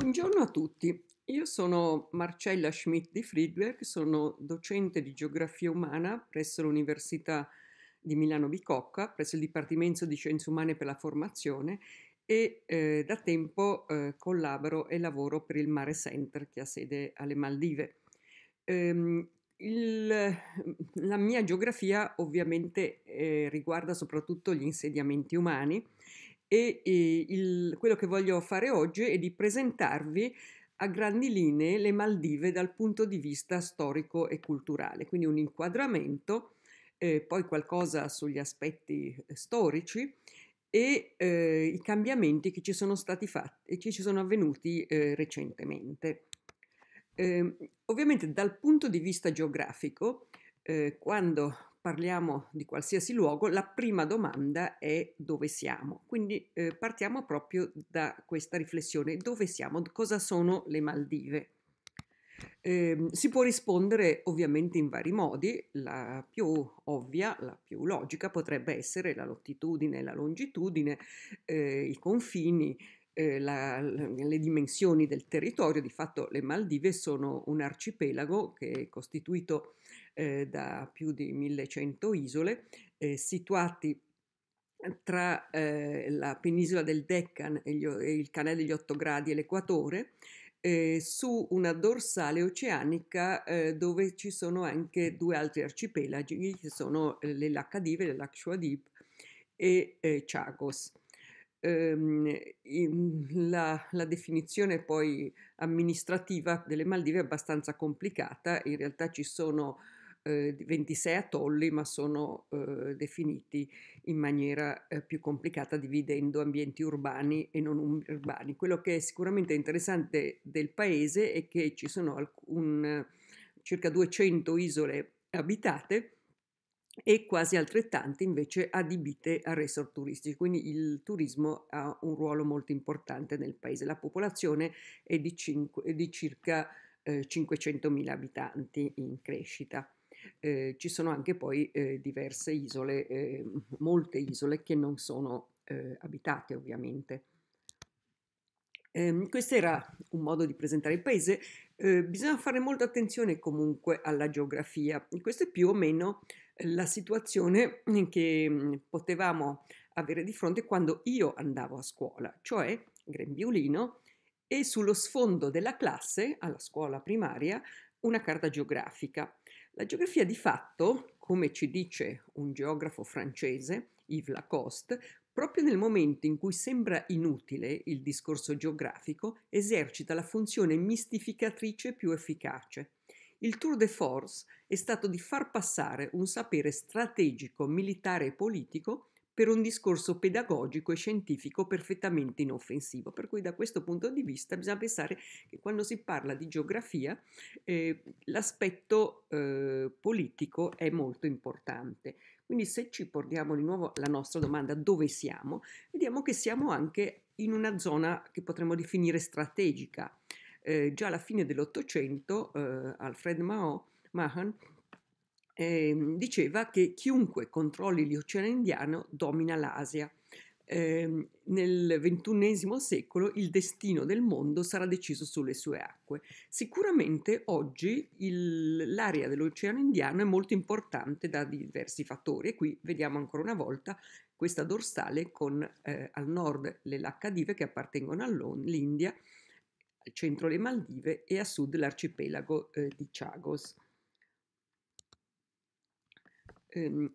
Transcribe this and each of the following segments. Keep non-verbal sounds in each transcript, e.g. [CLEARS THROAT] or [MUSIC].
Buongiorno a tutti, io sono Marcella Schmidt di Friedberg, sono docente di geografia umana presso l'Università di Milano Bicocca, presso il Dipartimento di Scienze Umane per la Formazione e eh, da tempo eh, collaboro e lavoro per il Mare Center che ha sede alle Maldive. Ehm, il, la mia geografia ovviamente eh, riguarda soprattutto gli insediamenti umani e, e il, quello che voglio fare oggi è di presentarvi a grandi linee le Maldive dal punto di vista storico e culturale, quindi un inquadramento, eh, poi qualcosa sugli aspetti eh, storici e eh, i cambiamenti che ci sono stati fatti e che ci sono avvenuti eh, recentemente. Ehm, ovviamente dal punto di vista geografico, eh, quando parliamo di qualsiasi luogo, la prima domanda è dove siamo. Quindi eh, partiamo proprio da questa riflessione, dove siamo, cosa sono le Maldive? Eh, si può rispondere ovviamente in vari modi, la più ovvia, la più logica potrebbe essere la latitudine, la longitudine, eh, i confini, eh, la, le dimensioni del territorio. Di fatto le Maldive sono un arcipelago che è costituito eh, da più di 1100 isole, eh, situati eh, tra eh, la penisola del Deccan e, gli, e il canale degli 8 gradi e l'equatore, eh, su una dorsale oceanica eh, dove ci sono anche due altri arcipelagi, che sono eh, le Lacadive, le Lakshadweep e Chagos. Ehm, la, la, definizione poi amministrativa delle Maldive è abbastanza complicata, in realtà ci sono eh, 26 atolli, ma sono eh, definiti in maniera eh, più complicata dividendo ambienti urbani e non um, urbani. Quello che è sicuramente interessante del paese è che ci sono alcun, circa 200 isole abitate e quasi altrettanti invece adibite a resort turistici, quindi il turismo ha un ruolo molto importante nel paese. La popolazione è di, 5, di circa eh, 500.000 abitanti in crescita eh, ci sono anche poi eh, diverse isole, eh, molte isole che non sono eh, abitate ovviamente. Ehm, questo era un modo di presentare il paese, eh, bisogna fare molta attenzione comunque alla geografia, questa è più o meno la situazione che mm, potevamo avere di fronte quando io andavo a scuola, cioè grembiulino e sullo sfondo della classe, alla scuola primaria, una carta geografica la geografia di fatto, come ci dice un geografo francese, Yves Lacoste, proprio nel momento in cui sembra inutile il discorso geografico, esercita la funzione mistificatrice più efficace. Il tour de force è stato di far passare un sapere strategico, militare e politico per un discorso pedagogico e scientifico perfettamente inoffensivo. Per cui da questo punto di vista bisogna pensare che quando si parla di geografia eh, l'aspetto eh, politico è molto importante. Quindi se ci portiamo di nuovo alla nostra domanda dove siamo, vediamo che siamo anche in una zona che potremmo definire strategica. Eh, già alla fine dell'Ottocento eh, Alfred Mahan eh, diceva che chiunque controlli l'Oceano Indiano domina l'Asia. Eh, nel XXI secolo il destino del mondo sarà deciso sulle sue acque. Sicuramente oggi il, l'area dell'Oceano Indiano è molto importante da diversi fattori e qui vediamo ancora una volta questa dorsale con eh, al nord le Laccadive che appartengono all'India, al centro le Maldive e a sud l'arcipelago eh, di Chagos ehm,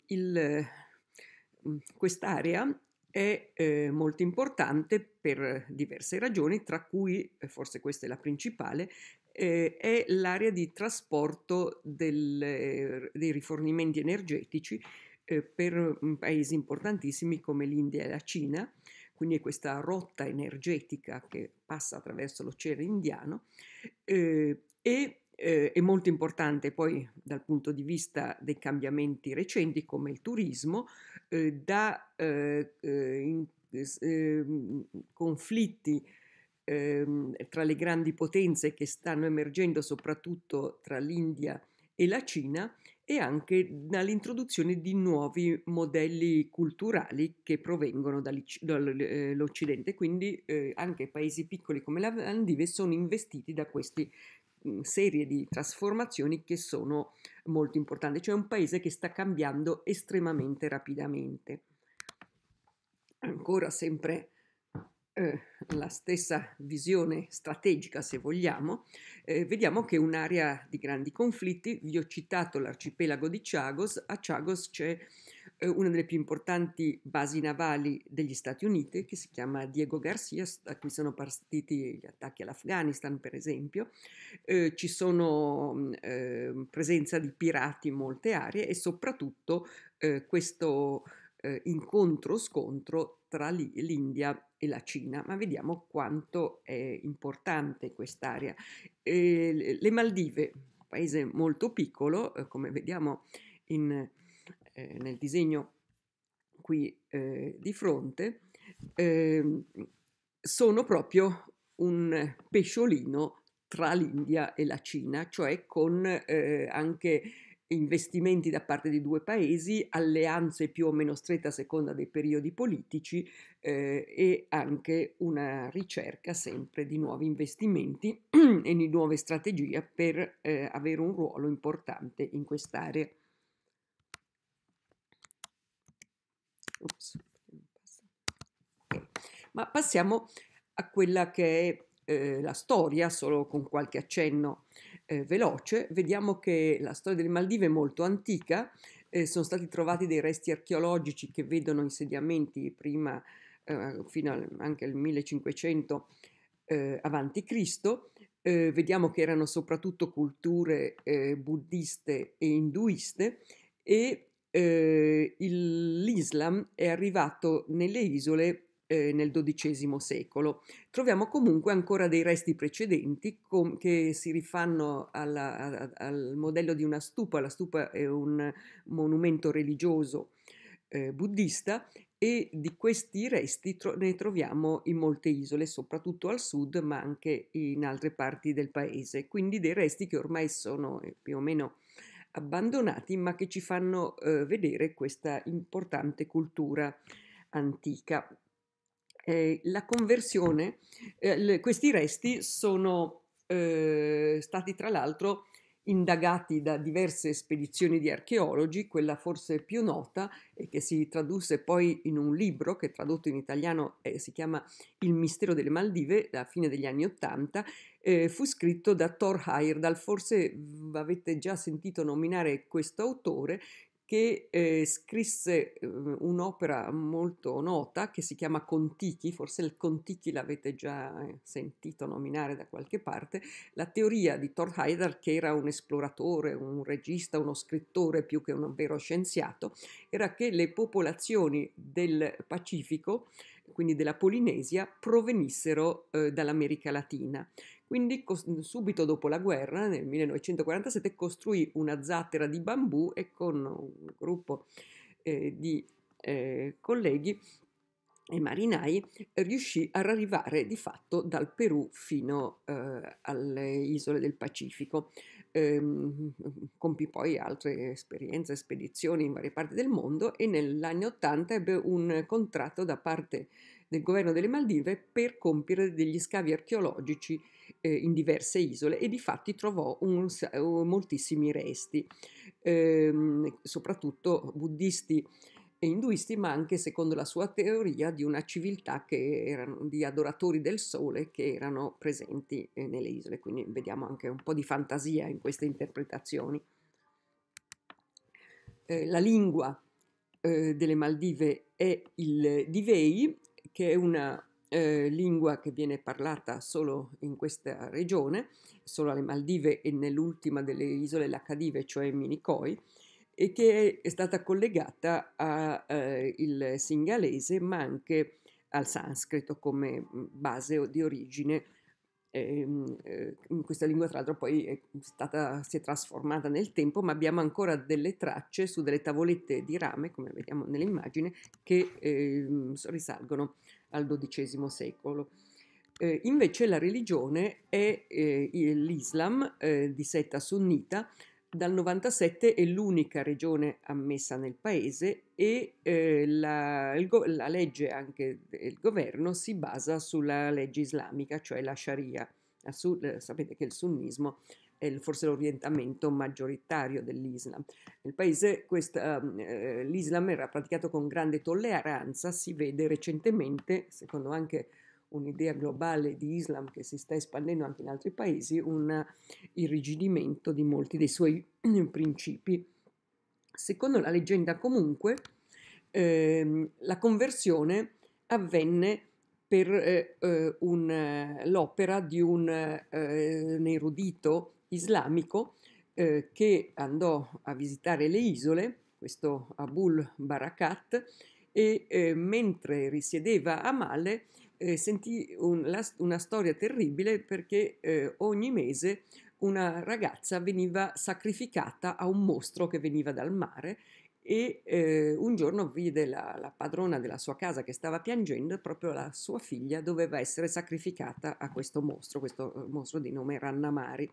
mm, quest'area è eh, molto importante per diverse ragioni, tra cui, eh, forse questa è la principale, eh, è l'area di trasporto del, eh, dei rifornimenti energetici eh, per mm, paesi importantissimi come l'India e la Cina, quindi è questa rotta energetica che passa attraverso l'Oceano Indiano eh, e eh, è molto importante poi dal punto di vista dei cambiamenti recenti come il turismo, eh, da eh, eh in, ehm, conflitti ehm, tra le grandi potenze che stanno emergendo soprattutto tra l'India e la Cina e anche dall'introduzione di nuovi modelli culturali che provengono dall'Occidente. Eh, Quindi eh, anche paesi piccoli come la Maldive sono investiti da questi serie di trasformazioni che sono molto importanti, cioè un paese che sta cambiando estremamente rapidamente. Ancora sempre eh, la stessa visione strategica, se vogliamo, eh, vediamo che è un'area di grandi conflitti, vi ho citato l'arcipelago di Chagos, a Chagos c'è eh, una delle più importanti basi navali degli Stati Uniti, che si chiama Diego Garcia, da cui sono partiti gli attacchi all'Afghanistan, per esempio. Eh, ci sono eh, presenza di pirati in molte aree e soprattutto eh, questo eh, incontro-scontro tra l'India e la Cina, ma vediamo quanto è importante quest'area. Eh, le Maldive, un paese molto piccolo, eh, come vediamo in eh, nel disegno qui eh, di fronte, eh, sono proprio un pesciolino tra l'India e la Cina, cioè con eh, anche investimenti da parte di due paesi, alleanze più o meno strette a seconda dei periodi politici eh, e anche una ricerca sempre di nuovi investimenti [CLEARS THROAT] e di nuove strategie per eh, avere un ruolo importante in quest'area. Ops, okay. Ma passiamo a quella che è eh, la storia, solo con qualche accenno eh, veloce, vediamo che la storia delle Maldive è molto antica, eh, sono stati trovati dei resti archeologici che vedono insediamenti prima eh, fino al, anche al 1500 eh, avanti Cristo, eh, vediamo che erano soprattutto culture buddiste e induiste e eh, il, l'Islam è arrivato nelle isole eh, nel XII secolo. Troviamo comunque ancora dei resti precedenti com- che si rifanno alla, a, al modello di una stupa. La stupa è un monumento religioso eh, buddista e di questi resti tro- ne troviamo in molte isole, soprattutto al sud, ma anche in altre parti del paese. Quindi dei resti che ormai sono eh, più o meno abbandonati, ma che ci fanno eh, vedere questa importante cultura antica. Eh, la conversione, eh, le, questi resti sono eh, stati tra l'altro indagati da diverse spedizioni di archeologi, quella forse più nota e che si tradusse poi in un libro che tradotto in italiano eh, si chiama Il mistero delle Maldive, alla fine degli anni Ottanta, eh, fu scritto da Thor Heyerdahl. Forse avete già sentito nominare questo autore che eh, scrisse eh, un'opera molto nota che si chiama Contichi, forse il Contichi l'avete già eh, sentito nominare da qualche parte, la teoria di Thor Heidel che era un esploratore, un regista, uno scrittore più che un vero scienziato, era che le popolazioni del Pacifico, quindi della Polinesia, provenissero eh, dall'America Latina quindi cost- subito dopo la guerra, nel 1947, costruì una zattera di bambù e con un gruppo eh, di eh, colleghi e marinai riuscì ad arrivare di fatto dal Perù fino eh, alle isole del Pacifico. Ehm, compì poi altre esperienze, spedizioni in varie parti del mondo e nell'anno 80 ebbe un contratto da parte di del governo delle Maldive per compiere degli scavi archeologici eh, in diverse isole e di fatti trovò un, eh, moltissimi resti, ehm, soprattutto buddisti e induisti, ma anche secondo la sua teoria di una civiltà erano, di adoratori del sole che erano presenti eh, nelle isole, quindi vediamo anche un po' di fantasia in queste interpretazioni. Eh, la lingua eh, delle Maldive è il Divei che è una eh, lingua che viene parlata solo in questa regione, solo alle Maldive e nell'ultima delle isole Lacadive, cioè Minicoi, e che è stata collegata al eh, singalese ma anche al sanscrito come base di origine eh, questa lingua tra l'altro poi è stata, si è trasformata nel tempo, ma abbiamo ancora delle tracce su delle tavolette di rame, come vediamo nell'immagine, che eh, risalgono al XII secolo. Eh, invece la religione è eh, l'Islam eh, di setta sunnita, dal 97 è l'unica regione ammessa nel paese e eh, la, il, la, legge anche del governo si basa sulla legge islamica, cioè la Sharia. La su, sapete che il sunnismo è il, forse l'orientamento maggioritario dell'Islam. Nel paese questa, eh, l'Islam era praticato con grande tolleranza, si vede recentemente, secondo anche un'idea globale di Islam che si sta espandendo anche in altri paesi, un irrigidimento di molti dei suoi [CLEARS THROAT] principi Secondo la leggenda comunque, ehm, la conversione avvenne per eh, eh un, eh, l'opera di un, eh, un erudito islamico eh, che andò a visitare le isole, questo Abul Barakat, e eh, mentre risiedeva a Male sentì un, la, una storia terribile perché ogni mese una ragazza veniva sacrificata a un mostro che veniva dal mare e eh, un giorno vide la, la, padrona della sua casa che stava piangendo, proprio la sua figlia doveva essere sacrificata a questo mostro, questo eh, mostro di nome Rannamari.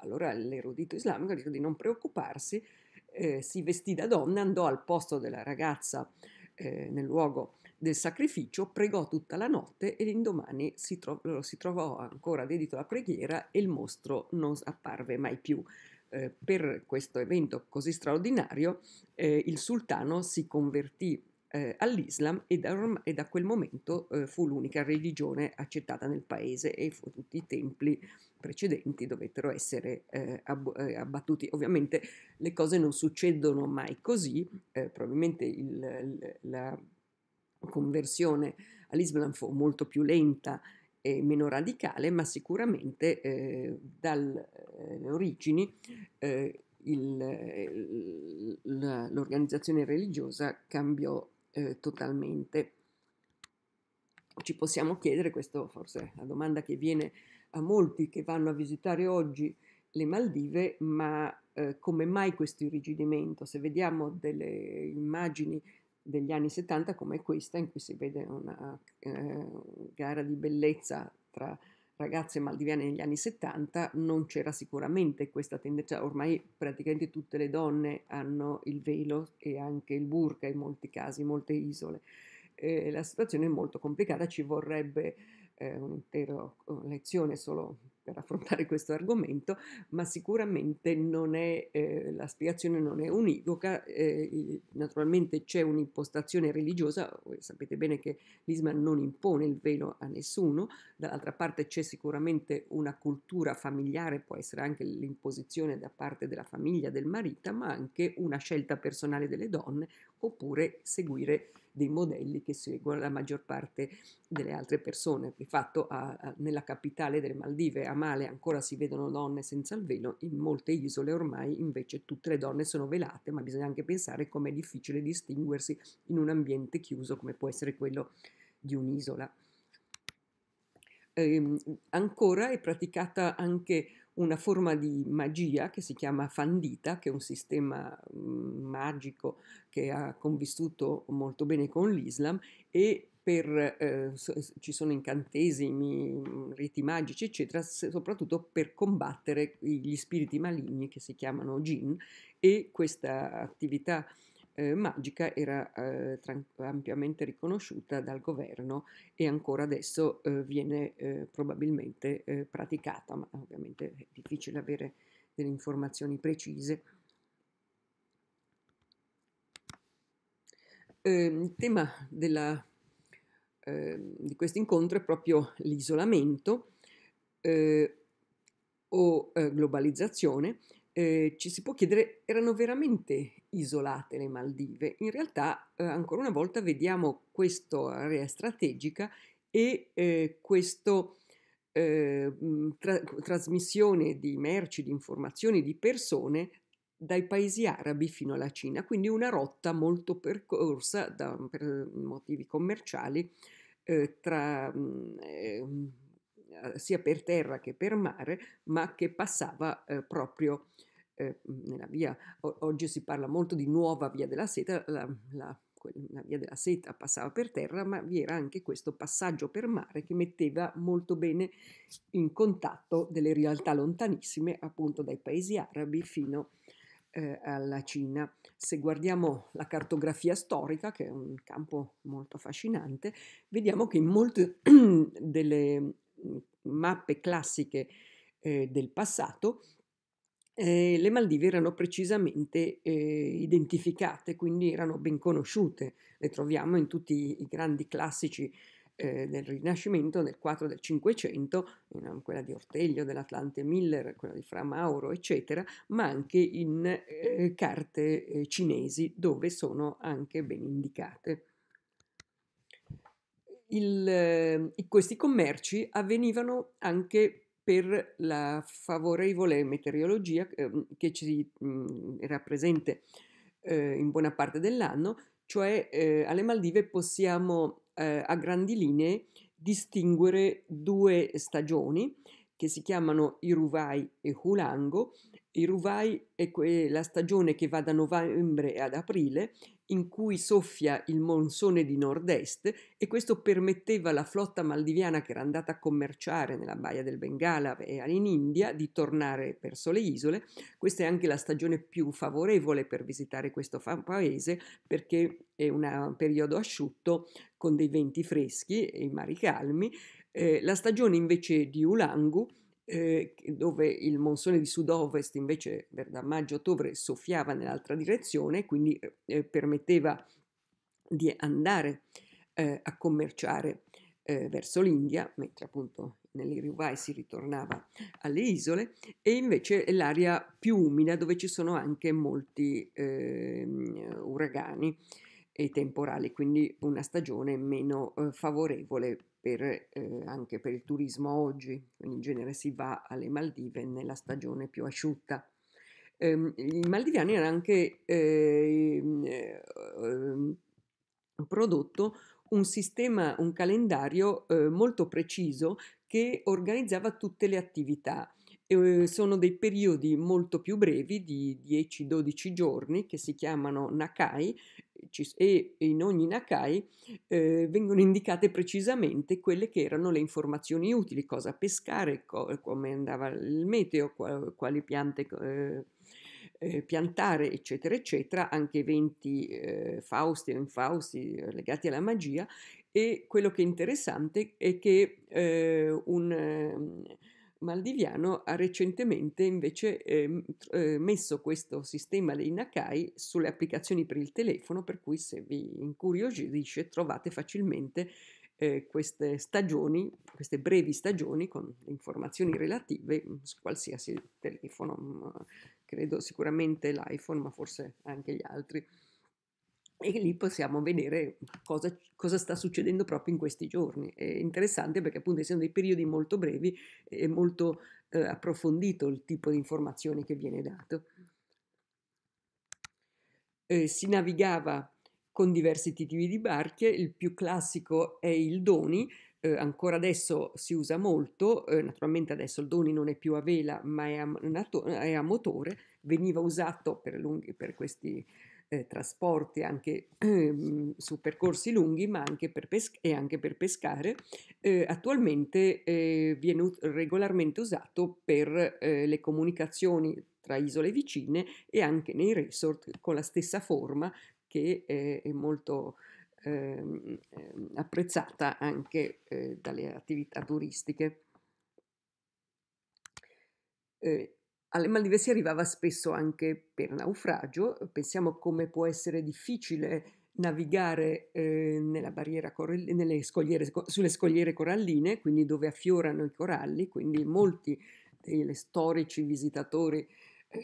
Allora l'erudito islamico dice di non preoccuparsi, eh, si vestì da donna, andò al posto della ragazza eh, nel luogo del sacrificio, pregò tutta la notte e l'indomani si, tro- si trovò ancora dedito alla preghiera e il mostro non apparve mai più. Eh, per questo evento così straordinario eh, il sultano si convertì eh, all'Islam e da, orm- e da, quel momento eh, fu l'unica religione accettata nel paese e fu- tutti i templi precedenti dovettero essere eh, ab- eh, abbattuti. Ovviamente le cose non succedono mai così, probabilmente il, la conversione all'Islam fu molto più lenta e meno radicale, ma sicuramente eh, dalle eh, origini eh, il, la, l'organizzazione religiosa cambiò eh, totalmente. Ci possiamo chiedere, questa forse è la domanda che viene a molti che vanno a visitare oggi le Maldive, ma eh, come mai questo irrigidimento? Se vediamo delle immagini degli anni 70 come questa in cui si vede una eh, gara di bellezza tra ragazze maldiviane negli anni 70 non c'era sicuramente questa tendenza, cioè, ormai praticamente tutte le donne hanno il velo e anche il burka in molti casi, in molte isole. Eh, la situazione è molto complicata, ci vorrebbe eh, un'intera lezione solo per affrontare questo argomento, ma sicuramente è, eh, la spiegazione non è univoca, eh, naturalmente c'è un'impostazione religiosa, sapete bene che l'Isma non impone il velo a nessuno, dall'altra parte c'è sicuramente una cultura familiare, può essere anche l'imposizione da parte della famiglia, del marito, ma anche una scelta personale delle donne, oppure seguire dei modelli che seguono la maggior parte delle altre persone. Di fatto a, a, nella capitale delle Maldive, a Male, ancora si vedono donne senza il velo, in molte isole ormai invece tutte le donne sono velate, ma bisogna anche pensare com'è difficile distinguersi in un ambiente chiuso come può essere quello di un'isola. Eh, ancora è praticata anche una forma di magia che si chiama Fandita, che è un sistema mm, magico che ha convissuto molto bene con l'Islam e per, eh, ci sono incantesimi, mm, riti magici, eccetera, soprattutto per combattere gli spiriti maligni che si chiamano jinn e questa attività eh, magica era eh, ampiamente riconosciuta dal governo e ancora adesso eh, viene eh, probabilmente eh, praticata, ma ovviamente è difficile avere delle informazioni precise. Ehm, il tema della, ehm, di questo incontro è proprio l'isolamento eh, o globalizzazione eh, ci si può chiedere, erano veramente isolate le Maldive? In realtà, eh, ancora una volta, vediamo questa area strategica e eh, questa eh, tra- trasmissione di merci, di informazioni, di persone dai paesi arabi fino alla Cina, quindi una rotta molto percorsa da, per motivi commerciali eh, tra, eh, sia per terra che per mare, ma che passava proprio eh, nella via, oggi si parla molto di nuova via della seta, la, la, la via della seta passava per terra, ma vi era anche questo passaggio per mare che metteva molto bene in contatto delle realtà lontanissime, appunto dai paesi arabi fino eh, alla Cina. Se guardiamo la cartografia storica, che è un campo molto affascinante, vediamo che in molte [CLEARS THROAT] delle mm, mappe classiche eh, del passato eh, le Maldive erano precisamente eh, identificate, quindi erano ben conosciute, le troviamo in tutti i grandi classici eh, del Rinascimento, nel 4 del 500, eh, quella di Orteglio, dell'Atlante Miller, quella di Fra Mauro, eccetera, ma anche in eh, carte eh, cinesi dove sono anche ben indicate. Il, questi commerci avvenivano anche per la favorevole meteorologia ehm, che ci era mhmm, presente ehm, in buona parte dell'anno, cioè ehm, alle Maldive possiamo a grandi linee distinguere due stagioni che si chiamano Iruvai e Hulango. Iruvai è la stagione che va da novembre ad aprile in cui soffia il monsone di nord-est e questo permetteva alla flotta maldiviana che era andata a commerciare nella baia del Bengala e in India di tornare verso le isole. Questa è anche la stagione più favorevole per visitare questo paese perché è un periodo asciutto con dei venti freschi e i mari calmi. Eh, la stagione invece di Ulangu eh, dove il monsone di sud-ovest invece da maggio-ottobre soffiava nell'altra direzione, quindi eh, permetteva di andare eh, a commerciare ehm, verso l'India, mentre appunto nelle si ritornava alle isole, e invece l'area più umida dove ci sono anche molti ehm, uragani e temporale, quindi una stagione meno eh, favorevole per, eh, anche per il turismo oggi. In genere si va alle Maldive nella stagione più asciutta. Eh, I maldiviani hanno anche ehm, ehm, prodotto un sistema, un calendario eh, molto preciso che organizzava tutte le attività eh, sono dei periodi molto più brevi di 10-12 giorni che si chiamano nakai e in ogni nakai eh, vengono indicate precisamente quelle che erano le informazioni utili, cosa pescare, co- come andava il meteo, qual- quali piante... Eh, eh, piantare, eccetera, eccetera, anche eventi eh, fausti o infausti eh, legati alla magia. E quello che è interessante è che ehm, un ehm, Maldiviano ha recentemente invece eh, messo questo sistema dei Nakai sulle applicazioni per il telefono, per cui se vi incuriosisce trovate facilmente eh, queste stagioni, queste brevi stagioni con informazioni relative mm, su qualsiasi telefono, mm, credo sicuramente l'iPhone, ma forse anche gli altri e lì possiamo vedere cosa, cosa, sta succedendo proprio in questi giorni. È interessante perché appunto essendo dei periodi molto brevi è molto eh, approfondito il tipo di informazioni che viene dato. Eh, si navigava con diversi tipi di barche, il più classico è il Doni, eh, ancora adesso si usa molto, eh, naturalmente adesso il Doni non è più a vela ma è a, è a motore, veniva usato per, lunghi, per questi eh, trasporti anche eh, [CLEARS THROAT] su percorsi lunghi ma anche per pes- e anche per pescare, eh, attualmente eh, viene ut- regolarmente usato per eh, le comunicazioni tra isole vicine e anche nei resort con la stessa forma che eh, è molto ehm, ehm, apprezzata anche dalle attività turistiche. Eh, alle Maldive si arrivava spesso anche per naufragio, pensiamo come può essere difficile navigare eh, corall- scogliere, sulle scogliere coralline, quindi dove affiorano i coralli, quindi molti degli storici visitatori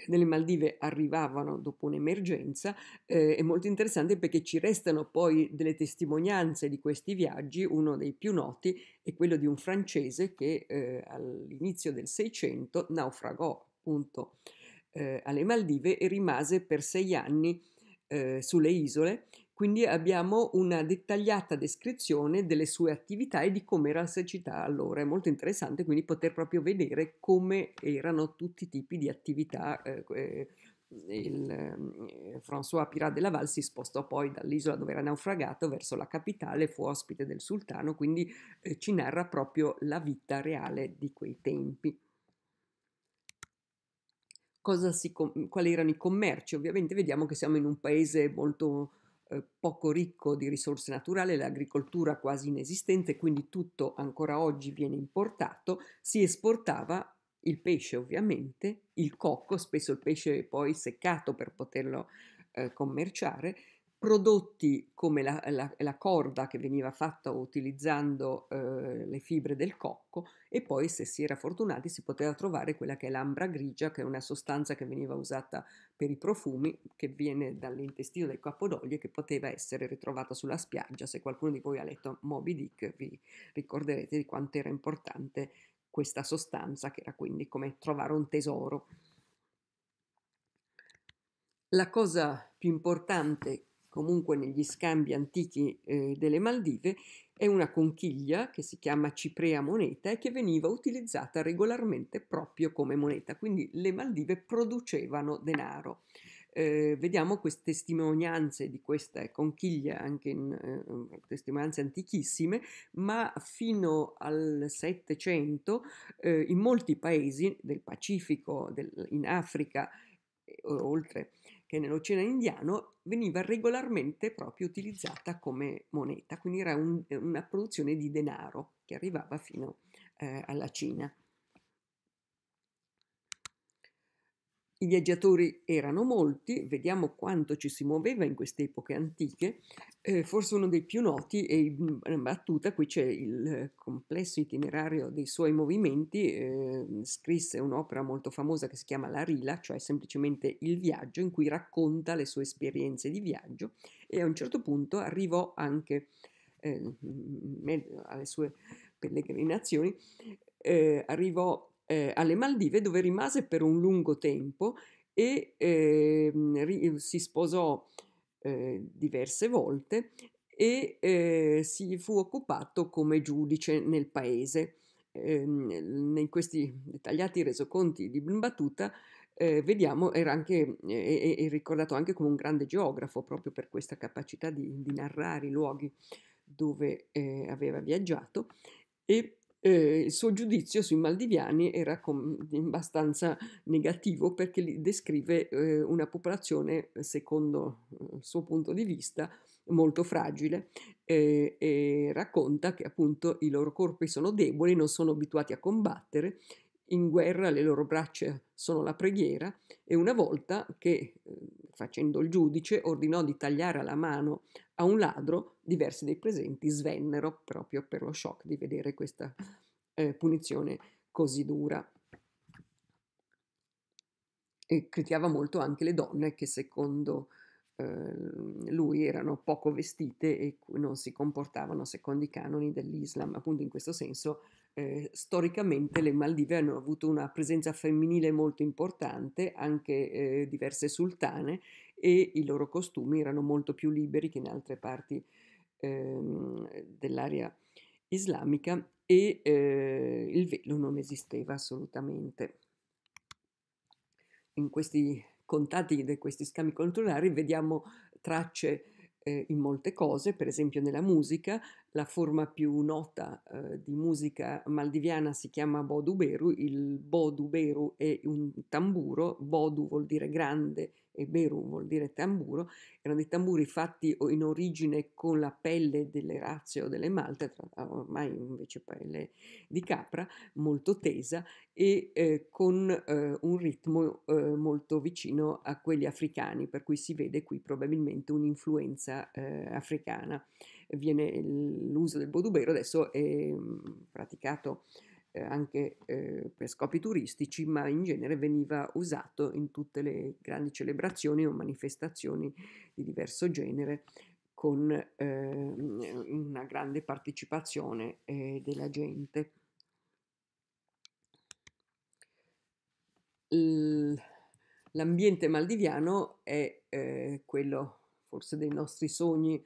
delle eh, Maldive arrivavano dopo un'emergenza, eh, è molto interessante perché ci restano poi delle testimonianze di questi viaggi, uno dei più noti è quello di un francese che eh, all'inizio del Seicento naufragò appunto eh, alle Maldive e rimase per sei anni eh, sulle isole, quindi abbiamo una dettagliata descrizione delle sue attività e di come era la città allora. È molto interessante quindi poter proprio vedere come erano tutti i tipi di attività. Eh, eh il, eh, François Pirat de Laval si spostò poi dall'isola dove era naufragato verso la capitale, fu ospite del sultano, quindi eh, ci narra proprio la vita reale di quei tempi si, quali erano i commerci. Ovviamente vediamo che siamo in un paese molto eh, poco ricco di risorse naturali, l'agricoltura quasi inesistente, quindi tutto ancora oggi viene importato, si esportava il pesce ovviamente, il cocco, spesso il pesce poi seccato per poterlo eh, commerciare, prodotti come la, la, la, corda che veniva fatta utilizzando eh, le fibre del cocco e poi se si era fortunati si poteva trovare quella che è l'ambra grigia che è una sostanza che veniva usata per i profumi che viene dall'intestino del capodogli e che poteva essere ritrovata sulla spiaggia se qualcuno di voi ha letto Moby Dick vi ricorderete di quanto era importante questa sostanza che era quindi come trovare un tesoro la cosa più importante comunque negli scambi antichi eh, delle Maldive, è una conchiglia che si chiama ciprea moneta e che veniva utilizzata regolarmente proprio come moneta, quindi le Maldive producevano denaro. Eh, vediamo queste testimonianze di questa conchiglia, anche in eh, testimonianze antichissime, ma fino al Settecento eh, in molti paesi del Pacifico, del, in Africa, eh, oltre che nell'Oceano Indiano veniva regolarmente proprio utilizzata come moneta, quindi era un, una produzione di denaro che arrivava fino eh, alla Cina. I viaggiatori erano molti, vediamo quanto ci si muoveva in queste epoche antiche. Eh, forse uno dei più noti è in battuta, qui c'è il complesso itinerario dei suoi movimenti, eh, scrisse un'opera molto famosa che si chiama La Rila, cioè semplicemente il viaggio, in cui racconta le sue esperienze di viaggio e a un certo punto arrivò anche eh, alle sue pellegrinazioni, eh, arrivò eh, alle Maldive dove rimase per un lungo tempo e ehm, eh, ri- si sposò eh, diverse volte e eh, si fu occupato come giudice nel paese. Ehm, in questi dettagliati resoconti di Ibn Battuta eh, vediamo, era anche, eh, è ricordato anche come un grande geografo proprio per questa capacità di, di narrare i luoghi dove eh, aveva viaggiato e eh, il suo giudizio sui maldiviani era com- abbastanza negativo perché li descrive eh, una popolazione, secondo eh, il suo punto di vista, molto fragile eh, e racconta che appunto i loro corpi sono deboli, non sono abituati a combattere, in guerra le loro braccia sono la preghiera e una volta che, eh, facendo il giudice, ordinò di tagliare alla mano a un ladro, diversi dei presenti svennero proprio per lo shock di vedere questa eh, punizione così dura. E criticava molto anche le donne che secondo eh, lui erano poco vestite e non si comportavano secondo i canoni dell'Islam. Appunto in questo senso eh, storicamente le Maldive hanno avuto una presenza femminile molto importante, anche eh, diverse sultane e i loro costumi erano molto più liberi che in altre parti ehm, dell'area islamica e eh, il velo non esisteva assolutamente. In questi contatti di questi scambi culturali vediamo tracce eh, in molte cose, per esempio nella musica, la forma più nota eh, di musica maldiviana si chiama boduberu, il boduberu è un tamburo, bodu vuol dire grande e Beru vuol dire tamburo, erano dei tamburi fatti in origine con la pelle delle razze o delle malte, ah, ormai invece pelle di capra, molto tesa e eh, con eh, un ritmo eh, molto vicino a quelli africani, per cui si vede qui probabilmente un'influenza eh, africana. Viene l'uso del bodubero adesso è mm, praticato eh, anche eh, per scopi turistici, ma in genere veniva usato in tutte le grandi celebrazioni o manifestazioni di diverso genere con ehm, una grande partecipazione eh, della gente. l'ambiente maldiviano è eh, quello forse dei nostri sogni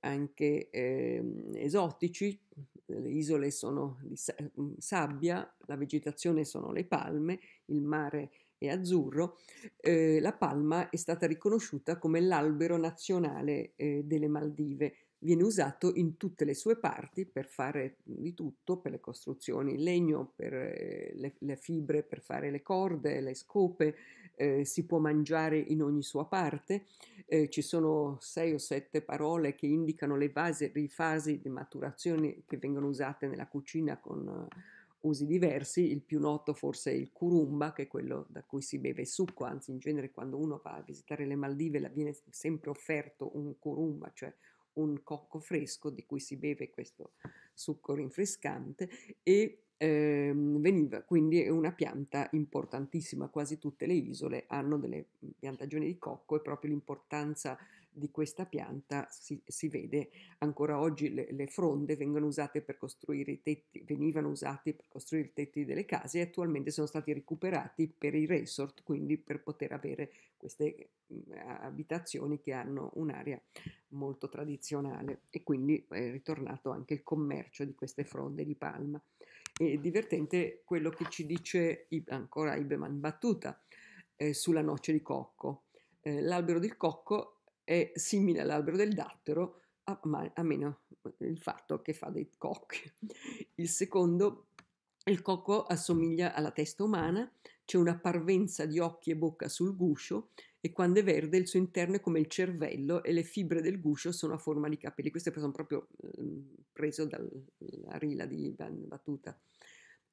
anche eh, esotici, le isole sono di mm, sabbia, la vegetazione sono le palme, il mare è azzurro, eh, la palma è stata riconosciuta come l'albero nazionale eh, delle Maldive viene usato in tutte le sue parti per fare di tutto, per le costruzioni in legno, per eh, le, le fibre, per fare le corde, le scope, eh, si può mangiare in ogni sua parte, eh, ci sono sei o sette parole che indicano le, base, le fasi di maturazione che vengono usate nella cucina con eh, usi diversi, il più noto forse è il curumba, che è quello da cui si beve il succo, anzi in genere quando uno va a visitare le Maldive viene sempre offerto un curumba, cioè un cocco fresco di cui si beve questo succo rinfrescante e ehm, veniva quindi una pianta importantissima, quasi tutte le isole hanno delle piantagioni di cocco e proprio l'importanza di questa pianta si, si vede ancora oggi le, le, fronde vengono usate per costruire i tetti, venivano usati per costruire i tetti delle case e attualmente sono stati recuperati per i resort, quindi per poter avere queste mm, abitazioni che hanno un'area molto tradizionale e quindi è ritornato anche il commercio di queste fronde di palma. È divertente quello che ci dice ancora Ibeman Battuta eh, sulla noce di cocco. Eh, l'albero del cocco è simile all'albero del dattero, a, ma, a meno eh, il fatto che fa dei cocchi. Il secondo, il cocco assomiglia alla testa umana, c'è una parvenza di occhi e bocca sul guscio e quando è verde il suo interno è come il cervello e le fibre del guscio sono a forma di capelli. Questo è proprio eh, preso dalla rila di Battuta.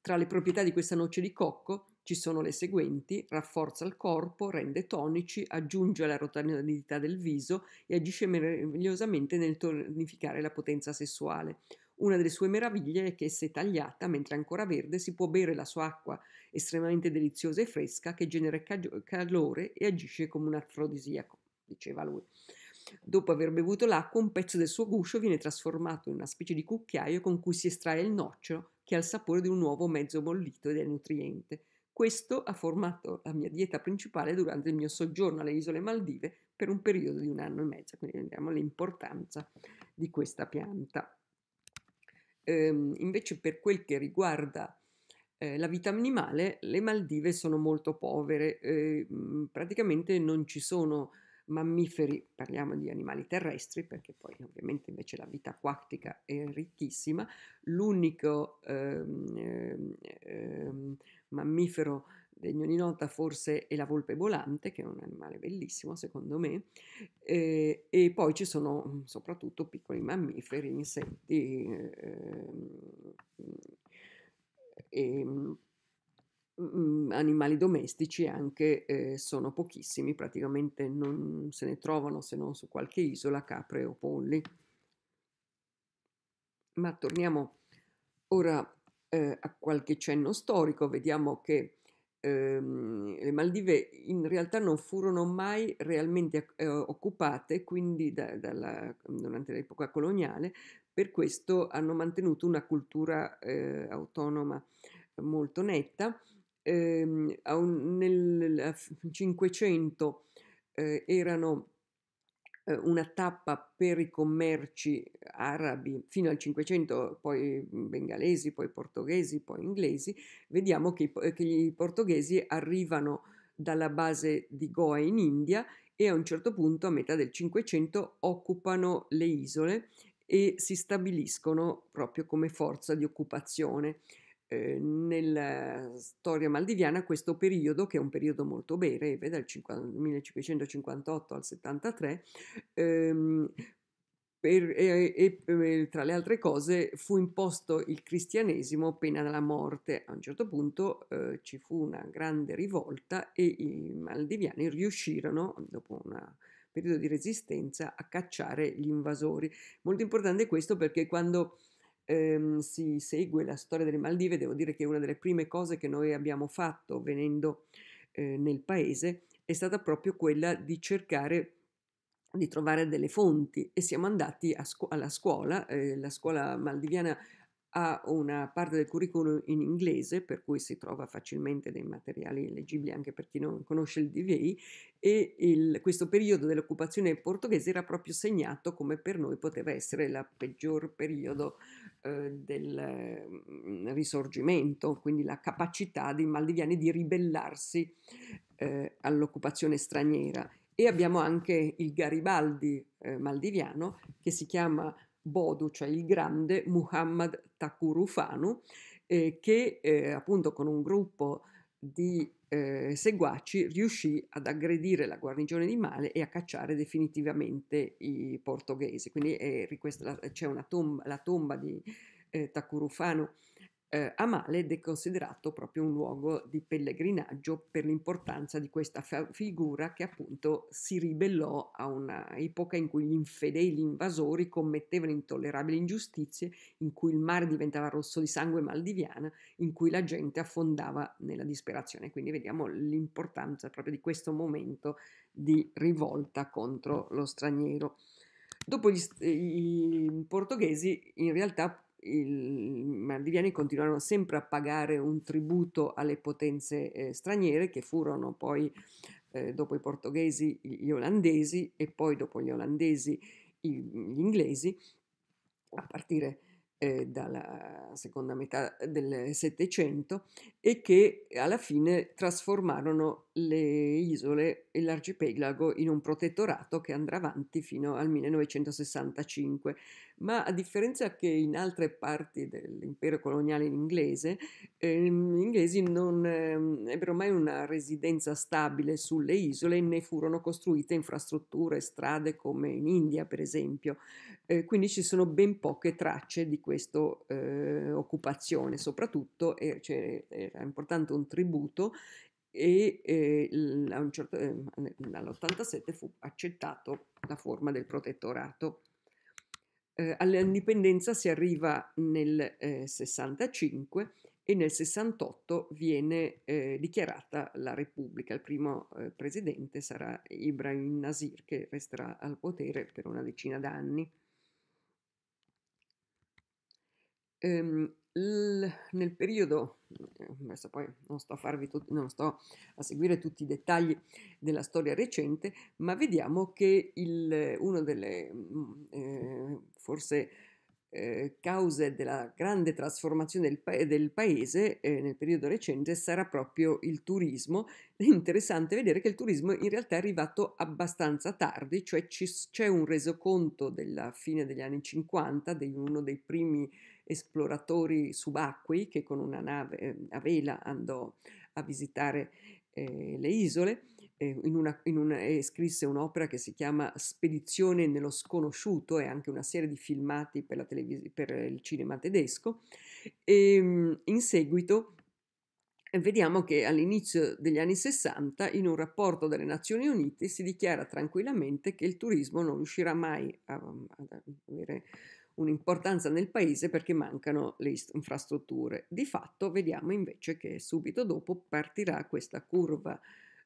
Tra le proprietà di questa noce di cocco ci sono le seguenti: rafforza il corpo, rende tonici, aggiunge alla rotondità del viso e agisce meravigliosamente nel tonificare la potenza sessuale. Una delle sue meraviglie è che, se tagliata mentre ancora verde, si può bere la sua acqua estremamente deliziosa e fresca che genera calore e agisce come un afrodisiaco, diceva lui. Dopo aver bevuto l'acqua, un pezzo del suo guscio viene trasformato in una specie di cucchiaio con cui si estrae il nocciolo, che ha il sapore di un uovo mezzo bollito ed è nutriente. Questo ha formato la mia dieta principale durante il mio soggiorno alle isole Maldive per un periodo di un anno e mezzo, quindi vediamo l'importanza di questa pianta. Ehm, invece per quel che riguarda eh, la vita animale, le Maldive sono molto povere, eh, praticamente non ci sono mammiferi, parliamo di animali terrestri, perché poi ovviamente invece la vita acquatica è ricchissima, l'unico ehm, ehm, mammifero degno di nota forse è la volpe volante, che è un animale bellissimo secondo me, eh, e poi ci sono soprattutto piccoli mammiferi, insetti. Eh, eh, Mm, animali domestici anche eh, sono pochissimi, praticamente non se ne trovano se non su qualche isola capre o polli. Ma torniamo ora eh, a qualche cenno storico, vediamo che ehm, le Maldive in realtà non furono mai realmente eh, occupate, quindi da, dalla, durante l'epoca coloniale, per questo hanno mantenuto una cultura eh, autonoma molto netta eh, un, nel 500 eh, erano eh, una tappa per i commerci arabi fino al 500, poi bengalesi, poi portoghesi, poi inglesi, vediamo che, che i portoghesi arrivano dalla base di Goa in India e a un certo punto, a metà del 500, occupano le isole e si stabiliscono proprio come forza di occupazione. Ehm, nella storia maldiviana questo periodo, che è un periodo molto breve, dal 1558 al 73, ehm, per, e, e, tra le altre cose fu imposto il cristianesimo pena della morte. A un certo punto eh, ci fu una grande rivolta e i maldiviani riuscirono, dopo un periodo di resistenza, a cacciare gli invasori. Molto importante questo perché quando ehm, si segue la storia delle Maldive, devo dire che una delle prime cose che noi abbiamo fatto venendo eh, nel paese è stata proprio quella di cercare di trovare delle fonti e siamo andati scu- alla scuola, eh, la scuola maldiviana ha una parte del curriculum in inglese, per cui si trova facilmente dei materiali leggibili anche per chi non conosce il DVA, e il, questo periodo dell'occupazione portoghese era proprio segnato come per noi poteva essere il peggior periodo eh, del eh, risorgimento, quindi la capacità dei maldiviani di ribellarsi eh, all'occupazione straniera. E abbiamo anche il Garibaldi eh, maldiviano che si chiama Bodu, cioè il grande Muhammad Takurufanu, eh, che eh, appunto con un gruppo di eh, seguaci riuscì ad aggredire la guarnigione di Male e a cacciare definitivamente i portoghesi. Quindi eh, c'è tomba, la tomba di eh, Takurufanu eh, Amaled è considerato proprio un luogo di pellegrinaggio per l'importanza di questa fa- figura che appunto si ribellò a un'epoca in cui gli infedeli invasori commettevano intollerabili ingiustizie, in cui il mare diventava rosso di sangue maldiviana, in cui la gente affondava nella disperazione. Quindi vediamo l'importanza proprio di questo momento di rivolta contro lo straniero. Dopo gli, i portoghesi in realtà i maldiviani continuarono sempre a pagare un tributo alle potenze eh, straniere che furono poi eh, dopo i portoghesi gli olandesi e poi dopo gli olandesi gli inglesi a partire eh, dalla seconda metà del Settecento e che alla fine trasformarono le isole e l'arcipelago in un protettorato che andrà avanti fino al 1965, ma a differenza che in altre parti dell'impero coloniale inglese, eh, gli inglesi non eh, ebbero mai una residenza stabile sulle isole, né furono costruite infrastrutture, strade come in India per esempio, eh, quindi ci sono ben poche tracce di questa eh, occupazione, soprattutto cioè, era importante un tributo e eh, un certo, eh, nall'87 fu accettato la forma del protettorato. Eh, all'indipendenza si arriva nel 65 eh, e nel 68 viene eh, dichiarata la Repubblica. Il primo eh, presidente sarà Ibrahim Nasir che resterà al potere per una decina d'anni. Ehm, nel periodo, adesso poi non sto, a tutti, non sto a seguire tutti i dettagli della storia recente, ma vediamo che il, una delle eh, forse eh, cause della grande trasformazione del, pa- del paese eh, nel periodo recente sarà proprio il turismo. È interessante vedere che il turismo in realtà è arrivato abbastanza tardi, cioè ci, c'è un resoconto della fine degli anni 50, di uno dei primi esploratori subacquei che con una nave ehm, a vela andò a visitare eh, le isole eh, in una, in una, e scrisse un'opera che si chiama Spedizione nello sconosciuto e anche una serie di filmati per, televis- per il cinema tedesco. E, ehm, in seguito vediamo che all'inizio degli anni 60 in un rapporto delle Nazioni Unite si dichiara tranquillamente che il turismo non riuscirà mai a, ad avere un'importanza nel paese perché mancano le infrastrutture. Di fatto vediamo invece che subito dopo partirà questa curva